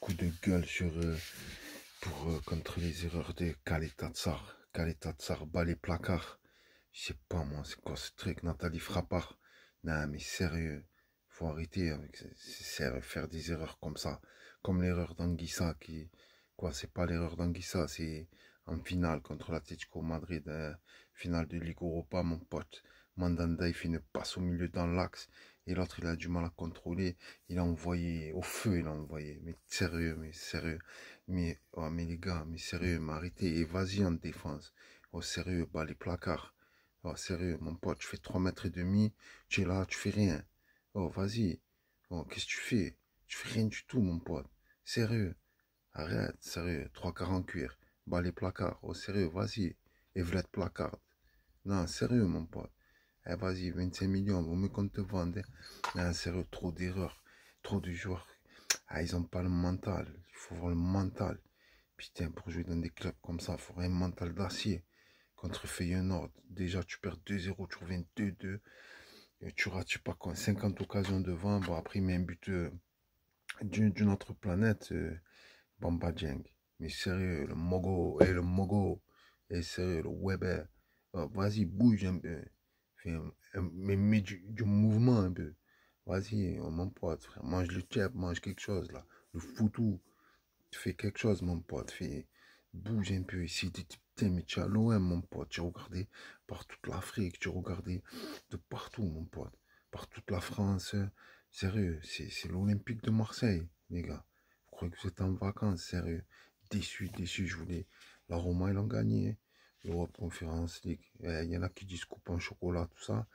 coup de gueule sur, eux pour, euh, contre les erreurs de Caleta-Tsar bat les placards. Je sais pas moi, c'est quoi ce truc, Nathalie Frappard. Non mais sérieux, faut arrêter avec euh, faire des erreurs comme ça. Comme l'erreur d'Anguissa qui... Quoi, c'est pas l'erreur d'Anguissa, c'est en finale contre la l'Atletico Madrid, euh, finale de Ligue Europa, mon pote. Mandanda, il fait une passe au milieu dans l'axe. Et l'autre, il a du mal à contrôler. Il a envoyé au feu, il a envoyé. Mais sérieux, mais sérieux. Mais, oh, mais les gars, mais sérieux, m'arrêtez. Et vas-y en défense. Oh, sérieux, bas les placards. Oh, sérieux, mon pote, tu fais 3 mètres et demi. Tu es là, tu fais rien. Oh, vas-y. Oh, qu'est-ce que tu fais? Tu fais rien du tout, mon pote. Sérieux. Arrête, sérieux. 3 quarts en cuir. Bas les placards. Oh, sérieux, vas-y. Et placard. Non, sérieux, mon pote. Eh, vas-y, 25 millions, vaut mieux qu'on te vende. Hein. Ah, sérieux, trop d'erreurs, trop de joueurs. Ah, ils n'ont pas le mental, il faut voir le mental. Putain, pour jouer dans des clubs comme ça, il faut un mental d'acier. Contre Feyenoord, déjà tu perds 2-0, tu reviens 2-2. Tu rates, pas quoi, 50 occasions devant. Bon, après, même un but euh, d'une autre planète, euh, Bamba Mais sérieux, le Mogo, et eh, le Mogo, et eh, sérieux, le Weber. Vas-y, bouge un peu mais mets du, mouvement un peu. Vas-y, mon pote, frère. Mange le tchèp, mange quelque chose, là. Le tu Fais quelque chose, mon pote. Fais, bouge un peu ici. t'es mais tu as l'OM, mon pote. Tu regardé par toute l'Afrique. Tu regardé de partout, mon pote. Par toute la France. Sérieux, c'est l'Olympique de Marseille, les gars. Vous croyez que vous êtes en vacances, sérieux. Déçu, déçu, je voulais. La Roma, ils l'ont gagné. Europe Conférence League. Il y en a qui disent coupe en chocolat, tout ça.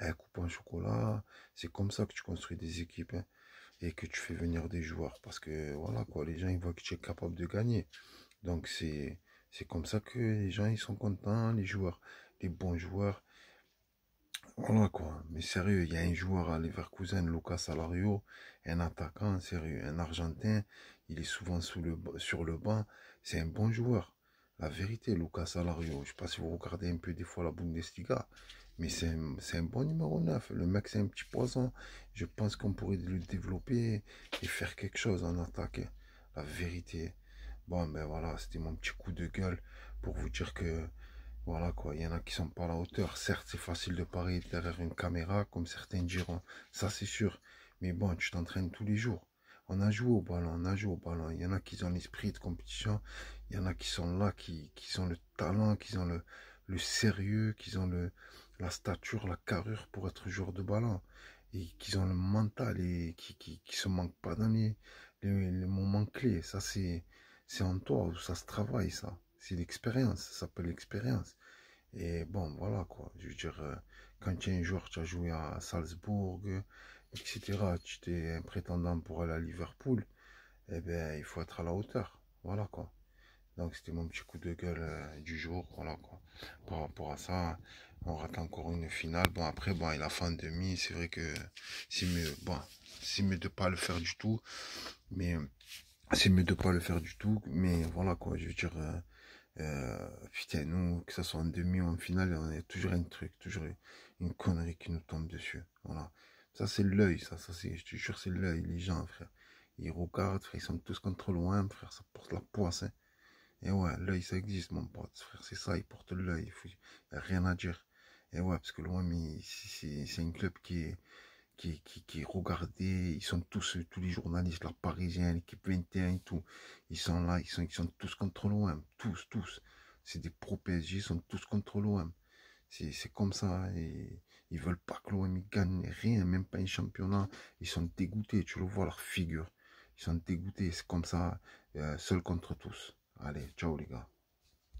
Eh, coupe en chocolat, c'est comme ça que tu construis des équipes hein, et que tu fais venir des joueurs. Parce que voilà quoi, les gens ils voient que tu es capable de gagner. Donc c'est comme ça que les gens ils sont contents, les joueurs, les bons joueurs. Voilà quoi, mais sérieux, il y a un joueur à Leverkusen, Lucas Salario, un attaquant, sérieux, un Argentin, il est souvent sur le banc, c'est un bon joueur. La vérité, Lucas Salario, je ne sais pas si vous regardez un peu des fois la Bundesliga, mais c'est un, bon numéro 9. Le mec, c'est un petit poison. Je pense qu'on pourrait le développer et faire quelque chose en attaque. La vérité. Bon, ben voilà, c'était mon petit coup de gueule pour vous dire que, voilà quoi, il y en a qui sont pas à la hauteur. Certes, c'est facile de parier derrière une caméra, comme certains diront. Ça, c'est sûr. Mais bon, tu t'entraînes tous les jours. On a joué au ballon, on a joué au ballon. Il y en a qui ont l'esprit de compétition, il y en a qui sont là, qui, qui ont le talent, qui ont le, le sérieux, qui ont le, la stature, la carrure pour être joueur de ballon. Et qui ont le mental et qui, qui, qui se manquent pas dans les, les moments clés. Ça, c'est, c'est en toi, ça se travaille, ça. C'est l'expérience, ça s'appelle l'expérience. Et bon, voilà quoi. Je veux dire, euh, quand tu es un joueur, tu as joué à Salzbourg, etc. Tu t'es un prétendant pour aller à Liverpool. Eh bien, il faut être à la hauteur. Voilà quoi. Donc c'était mon petit coup de gueule euh, du jour, voilà quoi. Par rapport à ça, on rate encore une finale. Bon après, bon, il a fin de demi, c'est vrai que c'est mieux. Bon, c'est mieux de pas le faire du tout. Mais c'est mieux de ne pas le faire du tout. Mais voilà quoi, je veux dire, euh, euh, putain, nous, que ce soit en demi ou en finale, on a toujours un truc, toujours une connerie qui nous tombe dessus. Voilà. Ça, c'est l'œil, ça, ça c'est, je te jure, c'est l'œil, les gens, frère. Ils regardent, frère, ils sont tous contre loin, frère, ça porte la poisse, hein. Et ouais, l'œil, ça existe, mon pote, frère, c'est ça, ils portent l'œil, il n'y a rien à dire. Et ouais, parce que l'OM, c'est, c'est un club qui est, qui, qui, regardaient, ils sont tous, tous les journalistes, la Parisienne, l'équipe 21 et tout, ils sont là, ils sont, ils sont tous contre l'OM, tous, tous. C'est des pro-PSG, ils sont tous contre l'OM. C'est comme ça, et ils veulent pas que l'OM gagne rien, même pas un championnat. Ils sont dégoûtés, tu le vois, leur figure. Ils sont dégoûtés, c'est comme ça, euh, seul contre tous. Allez, ciao les gars.